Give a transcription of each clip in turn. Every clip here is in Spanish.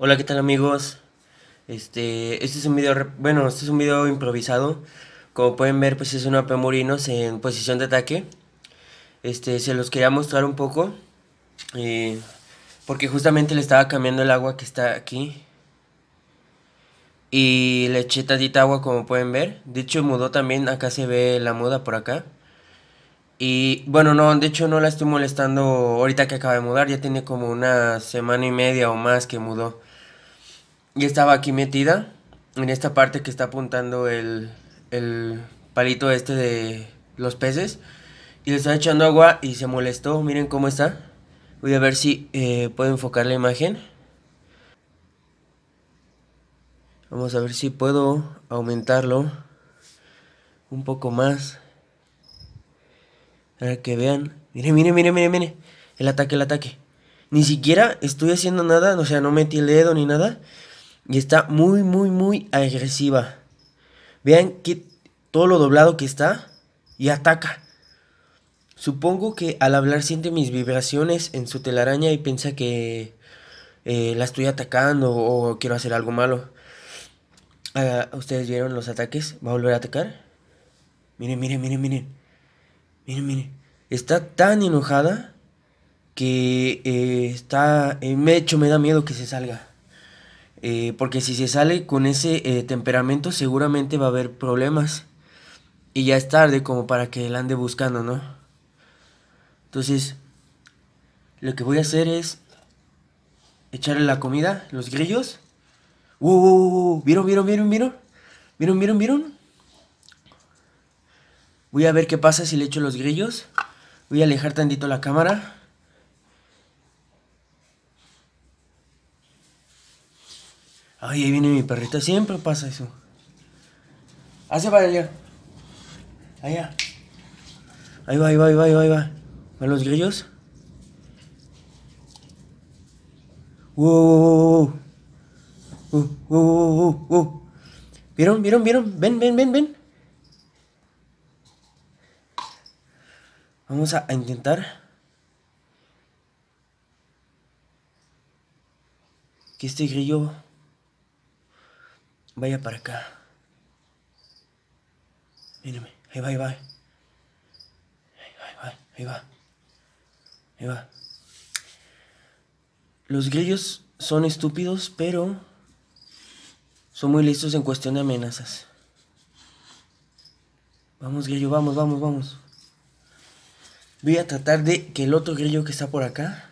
Hola, ¿qué tal amigos? Este, este es un video, bueno, este es un video improvisado. Como pueden ver, pues es un AP Murinos en posición de ataque. Este, se los quería mostrar un poco. Eh, porque justamente le estaba cambiando el agua que está aquí. Y le eché tantita agua como pueden ver. De hecho mudó también, acá se ve la muda por acá. Y bueno, no, de hecho no la estoy molestando ahorita que acaba de mudar, ya tiene como una semana y media o más que mudó. Y estaba aquí metida, en esta parte que está apuntando el, palito este de los peces. Y le estaba echando agua y se molestó. Miren cómo está. Voy a ver si eh, puedo enfocar la imagen. Vamos a ver si puedo aumentarlo un poco más. Para que vean. Miren, miren, miren, miren, miren. El ataque, el ataque. Ni siquiera estoy haciendo nada. O sea, no metí el dedo ni nada. Y está muy, muy, muy agresiva. Vean que todo lo doblado que está y ataca. Supongo que al hablar siente mis vibraciones en su telaraña y piensa que eh, la estoy atacando o quiero hacer algo malo. Ah, ¿Ustedes vieron los ataques? ¿Va a volver a atacar? Miren, miren, miren, miren. Miren, miren. Está tan enojada que eh, está... en eh, me hecho, me da miedo que se salga. Eh, porque si se sale con ese eh, temperamento seguramente va a haber problemas. Y ya es tarde como para que la ande buscando, ¿no? Entonces, lo que voy a hacer es echarle la comida, los grillos. ¡Uh! uh, ¿Vieron, vieron, vieron, vieron? ¿Vieron, vieron, vieron? Voy a ver qué pasa si le echo los grillos. Voy a alejar tantito la cámara. Ay, ahí viene mi perrita. Siempre pasa eso. Hace para allá. Allá. Ahí va, ahí va, ahí va, ahí va, ahí va. los grillos? Uh, uh, ¿Vieron? ¿Vieron? ¿Vieron? Ven, ven, ven, ven. Vamos a intentar que este grillo Vaya para acá. Mírame. Ahí va, ahí va. Ahí va, ahí va. Ahí va. Los grillos son estúpidos, pero son muy listos en cuestión de amenazas. Vamos, grillo, vamos, vamos, vamos. Voy a tratar de que el otro grillo que está por acá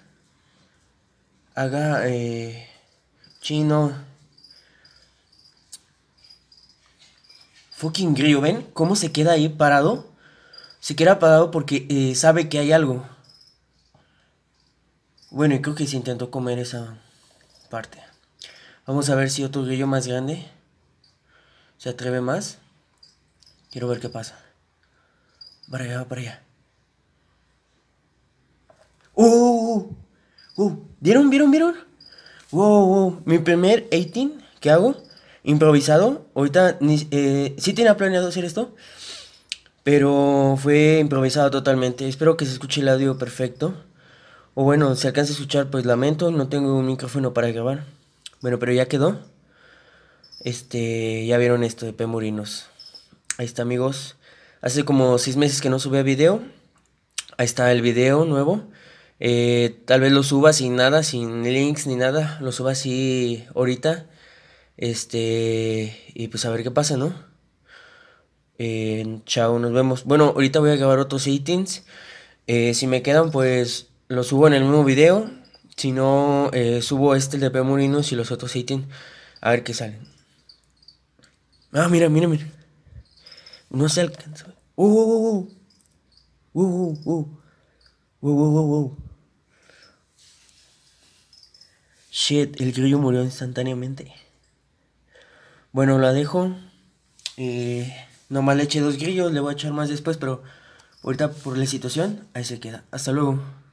haga eh, chino. Fucking grillo, ¿ven? ¿Cómo se queda ahí parado? Se queda parado porque eh, sabe que hay algo. Bueno, y creo que se intentó comer esa parte. Vamos a ver si otro grillo más grande se atreve más. Quiero ver qué pasa. Para allá, para allá. ¡Oh! ¡Oh! oh, oh! ¡Oh! ¿Vieron, vieron, vieron? ¡Wow, wow! Mi primer 18 ¿Qué hago improvisado. Ahorita eh, sí tenía planeado hacer esto, pero fue improvisado totalmente. Espero que se escuche el audio perfecto. O bueno, si alcanza a escuchar, pues lamento, no tengo un micrófono para grabar. Bueno, pero ya quedó. Este, ya vieron esto de P. Murinos. Ahí está, amigos. Hace como seis meses que no subía video. Ahí está el video nuevo. Eh, tal vez lo suba sin nada, sin links ni nada. Lo suba así ahorita. Este, y pues a ver qué pasa, ¿no? Eh, chao, nos vemos. Bueno, ahorita voy a grabar otros itens. Eh, si me quedan, pues los subo en el mismo video. Si no, eh, subo este, el de P. Murinos y los otros itens. A ver qué salen. Ah, mira, mira, mira. No se alcanza. Uh, uh, uh, uh. Uh, uh, uh. Uh, uh, uh, uh Shit, el grillo murió instantáneamente. Bueno, la dejo. Eh, nomás le eché dos grillos, le voy a echar más después, pero ahorita por la situación, ahí se queda. Hasta luego.